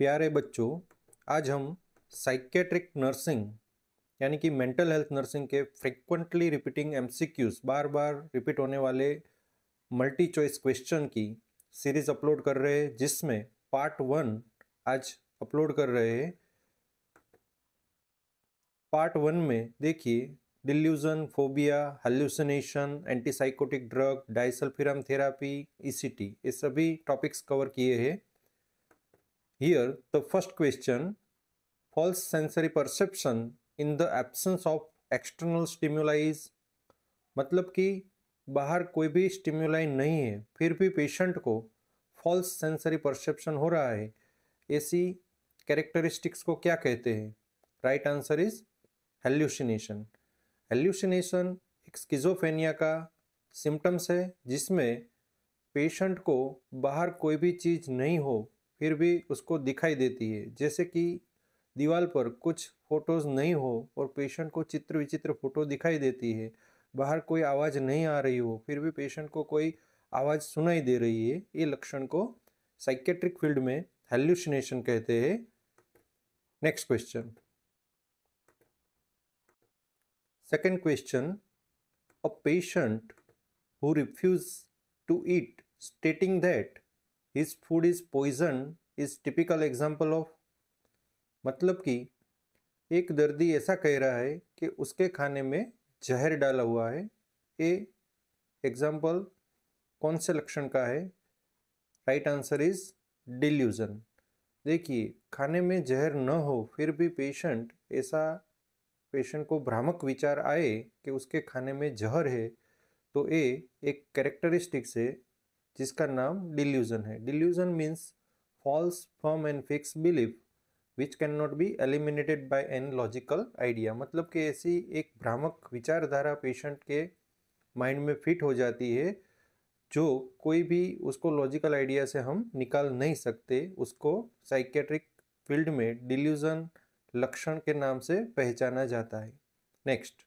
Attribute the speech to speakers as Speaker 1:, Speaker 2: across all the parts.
Speaker 1: प्यारे बच्चों आज हम साइकेट्रिक नर्सिंग यानी कि मेंटल हेल्थ नर्सिंग के फ्रिक्वेंटली रिपीटिंग एमसीक्यूज बार बार रिपीट होने वाले मल्टी चॉइस क्वेश्चन की सीरीज अपलोड कर रहे हैं जिसमें पार्ट वन आज अपलोड कर रहे हैं पार्ट वन में देखिए delusion phobia hallucination antipsychotic drug disulfiram therapy E ये सभी टॉपिक्स कवर किए हैं Here, the first question false sensory perception in the absence of external stimuli मतलब कि बाहर कोई भी स्टिम्यूलाई नहीं है फिर भी पेशेंट को फॉल्स सेंसरी परसेप्शन हो रहा है ऐसी कैरेक्टरिस्टिक्स को क्या कहते हैं right answer is hallucination hallucination एक स्किजोफेनिया का सिम्टम्स है जिसमें पेशेंट को बाहर कोई भी चीज़ नहीं हो फिर भी उसको दिखाई देती है जैसे कि दीवार पर कुछ फोटोज़ नहीं हो और पेशेंट को चित्र विचित्र फोटो दिखाई देती है बाहर कोई आवाज़ नहीं आ रही हो फिर भी पेशेंट को कोई आवाज़ सुनाई दे रही है ये लक्षण को साइकेट्रिक फील्ड में हेल्यूशनेशन कहते हैं next question second question a patient who refuse to eat stating that his food is poison is typical example of मतलब कि एक दर्दी ऐसा कह रहा है कि उसके खाने में जहर डाला हुआ है ये एग्जाम्पल कौन से लक्षण का है राइट आंसर इज डिल्यूज़न देखिए खाने में जहर न हो फिर भी पेशेंट ऐसा पेशेंट को भ्रामक विचार आए कि उसके खाने में जहर है तो ये एक कैरेक्टरिस्टिक से जिसका नाम डिल्यूजन है delusion means false firm and fix belief which can not be eliminated by an logical idea मतलब कि ऐसी एक भ्रामक विचारधारा पेशेंट के माइंड में फिट हो जाती है जो कोई भी उसको लॉजिकल आइडिया से हम निकाल नहीं सकते उसको साइकेट्रिक फील्ड में डिल्यूजन लक्षण के नाम से पहचाना जाता है next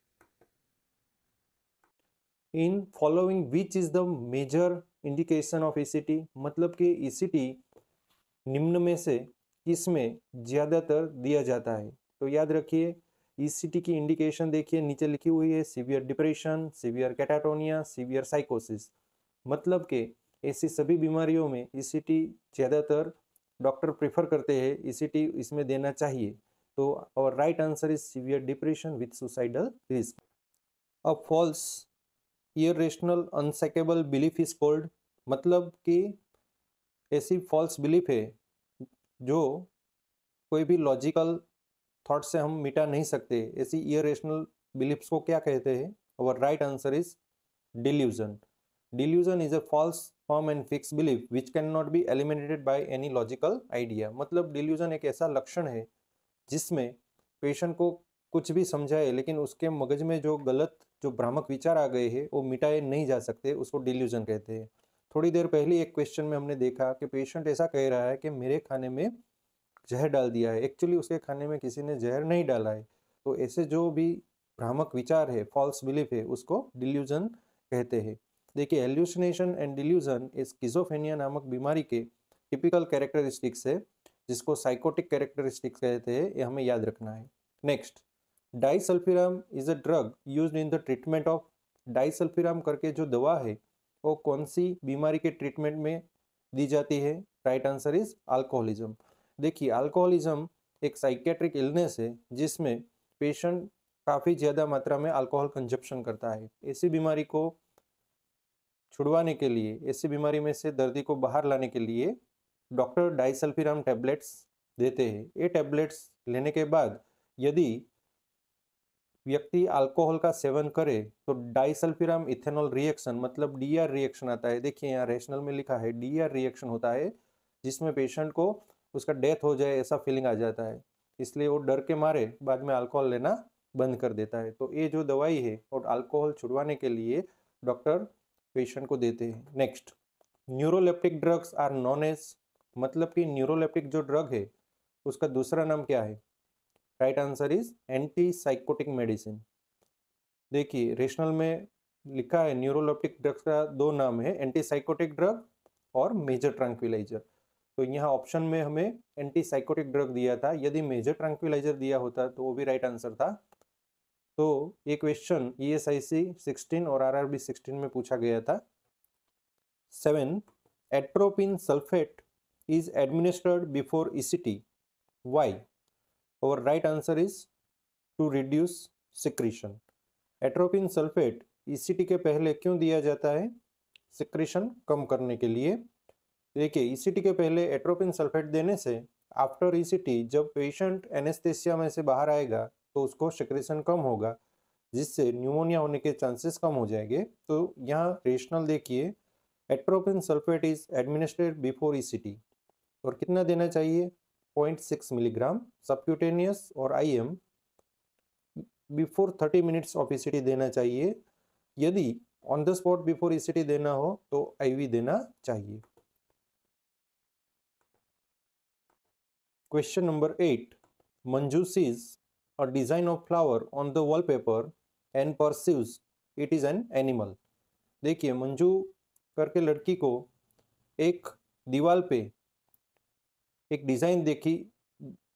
Speaker 1: in following which is the major indication of E मतलब कि ई निम्न में से में ज़्यादातर दिया जाता है तो याद रखिए ईसीटी की इंडिकेशन देखिए नीचे लिखी हुई है severe depression severe catatonia severe साइकोसिस मतलब कि ऐसी सभी बीमारियों में ई ज़्यादातर डॉक्टर प्रेफर करते हैं ई इसमें देना चाहिए तो और right answer is severe depression with suicidal risk अब false irrational unshakable belief is called मतलब कि ऐसी फॉल्स बिलीफ है जो कोई भी लॉजिकल थॉट से हम मिटा नहीं सकते ऐसी इेशनल बिलीफ्स को क्या कहते हैं और right answer is delusion delusion is a false form and fix belief which can not be eliminated by any logical idea मतलब डिल्यूजन एक ऐसा लक्षण है जिसमें पेशेंट को कुछ भी समझाए लेकिन उसके मगज में जो गलत जो भ्रामक विचार आ गए हैं वो मिटाए नहीं जा सकते उसको डिल्यूजन कहते हैं थोड़ी देर पहले एक क्वेश्चन में हमने देखा कि पेशेंट ऐसा कह रहा है कि मेरे खाने में जहर डाल दिया है एक्चुअली उसके खाने में किसी ने जहर नहीं डाला है तो ऐसे जो भी भ्रामक विचार है फॉल्स बिलीफ है उसको डिल्यूजन कहते हैं देखिए एल्यूशनेशन एंड डिल्यूजन इस किजोफेनिया नामक बीमारी के टिपिकल कैरेक्टरिस्टिक्स है जिसको साइकोटिक कैरेक्टरिस्टिक्स कहते हैं ये हमें याद रखना है next disulfiram is a drug use in the treatment of disulfiram करके जो दवा है वो कौन सी बीमारी के ट्रीटमेंट में दी जाती है राइट आंसर इज अल्कोहलिज्म देखिए अल्कोहलिज्म एक साइकेट्रिक इलनेस है जिसमें पेशेंट काफ़ी ज़्यादा मात्रा में अल्कोहल कंजप्शन करता है ऐसी बीमारी को छुड़वाने के लिए ऐसी बीमारी में से दर्दी को बाहर लाने के लिए डॉक्टर डाइसल्फिराम टैबलेट्स देते हैं ये टैबलेट्स लेने के बाद यदि व्यक्ति अल्कोहल का सेवन करे तो डाइसल्फिराम इथेनॉल रिएक्शन मतलब डीआर रिएक्शन आता है देखिए यहाँ रेशनल में लिखा है डीआर रिएक्शन होता है जिसमें पेशेंट को उसका डेथ हो जाए ऐसा फीलिंग आ जाता है इसलिए वो डर के मारे बाद में अल्कोहल लेना बंद कर देता है तो ये जो दवाई है और अल्कोहल छुड़वाने के लिए डॉक्टर पेशेंट को देते हैं next neuroleptic drugs are known as मतलब कि न्यूरोलेप्टिक जो ड्रग है उसका दूसरा नाम क्या है right answer is anti psychotic medicine देखिए रेशनल में लिखा है न्यूरोलॉप्टिक ड्रग्स का दो नाम है एंटी साइकोटिक ड्रग और मेजर ट्रैंक्विलाइजर तो यहाँ ऑप्शन में हमें एंटी साइकोटिक ड्रग दिया था यदि मेजर ट्रैंक्विलाइजर दिया होता तो वो भी राइट आंसर था तो ये question E S I C sixteen और आर आर बी सिक्सटीन में पूछा गया था seven atropine sulphate is administered before E C T why Our right answer is to reduce secretion. Atropine sulphate ECT के पहले क्यों दिया जाता है सिक्रेशन कम करने के लिए देखिए ईसीटी e के पहले एट्रोपिन सल्फेट देने से आफ्टर ईसीटी e जब पेशेंट एनेस्थेसिया में से बाहर आएगा तो उसको सिक्रेशन कम होगा जिससे न्यूमोनिया होने के चांसेस कम हो जाएंगे तो यहाँ रेशनल देखिए atropine sulphate is administrate before ECT और कितना देना चाहिए 0.6 मिलीग्राम सबक्यूटेनियस और IM before 30 minutes of ECT देना चाहिए यदि on the spot before ECT देना हो तो आईवी देना चाहिए क्वेश्चन नंबर एट मंजूसीज a design of flower on the the wallpaper and perceives it is an animal. देखिए मंजू करके लड़की को एक दीवार पे एक डिज़ाइन देखी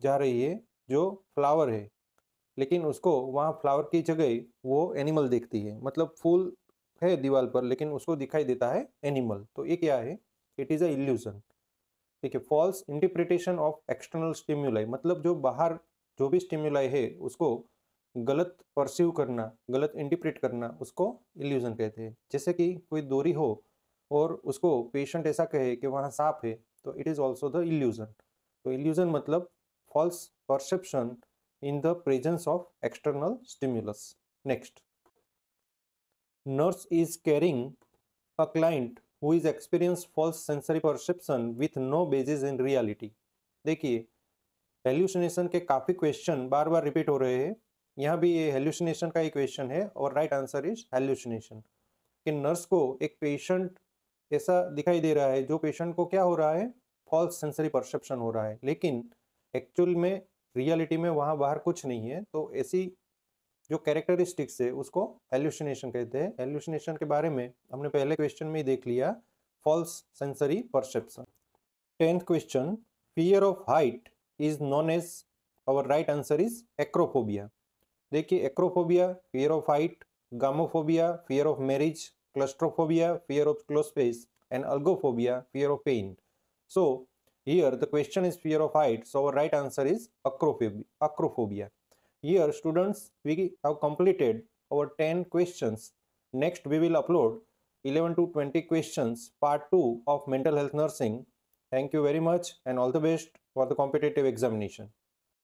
Speaker 1: जा रही है जो फ्लावर है लेकिन उसको वहाँ फ्लावर की जगह वो एनिमल देखती है मतलब फूल है दीवार पर लेकिन उसको दिखाई देता है एनिमल तो ये क्या है इट इज़ अ इल्यूजन ठीक है false interpretation of external stimuli मतलब जो बाहर जो भी स्टिम्यूलाई है उसको गलत परसीव करना गलत इंटरप्रेट करना उसको इल्यूजन कहते हैं जैसे कि कोई दोरी हो और उसको पेशेंट ऐसा कहे कि वहाँ साफ है तो it is also the illusion तो इल्यूजन मतलब false perception in the presence of external stimulus next nurse is carrying a client who is experience false sensory perception with no basis in reality देखिए hallucination के काफ़ी question बार बार repeat हो रहे हैं यहाँ भी ये हेल्यूसिनेशन का ही क्वेश्चन है और राइट आंसर इज हेल्यूसिनेशन कि नर्स को एक पेशेंट ऐसा दिखाई दे रहा है जो पेशेंट को क्या हो रहा है फॉल्स सेंसरी परसेप्शन हो रहा है लेकिन एक्चुअल में रियलिटी में वहाँ बाहर कुछ नहीं है तो ऐसी जो कैरेक्टरिस्टिक्स है उसको एल्यूशनेशन कहते हैं एल्यूशनेशन के बारे में हमने पहले क्वेश्चन में ही देख लिया false sensory perception tenth question fear of height is known as our right answer is acrophobia देखिए acrophobia fear of height gamophobia fear of marriage claustrophobia fear of close space and algophobia fear of pain So here the question is fear of height. So our right answer is acrophobia. Here students we have completed our 10 questions. Next we will upload 11 to 20 questions part 2 of mental health nursing. Thank you very much and all the best for the competitive examination.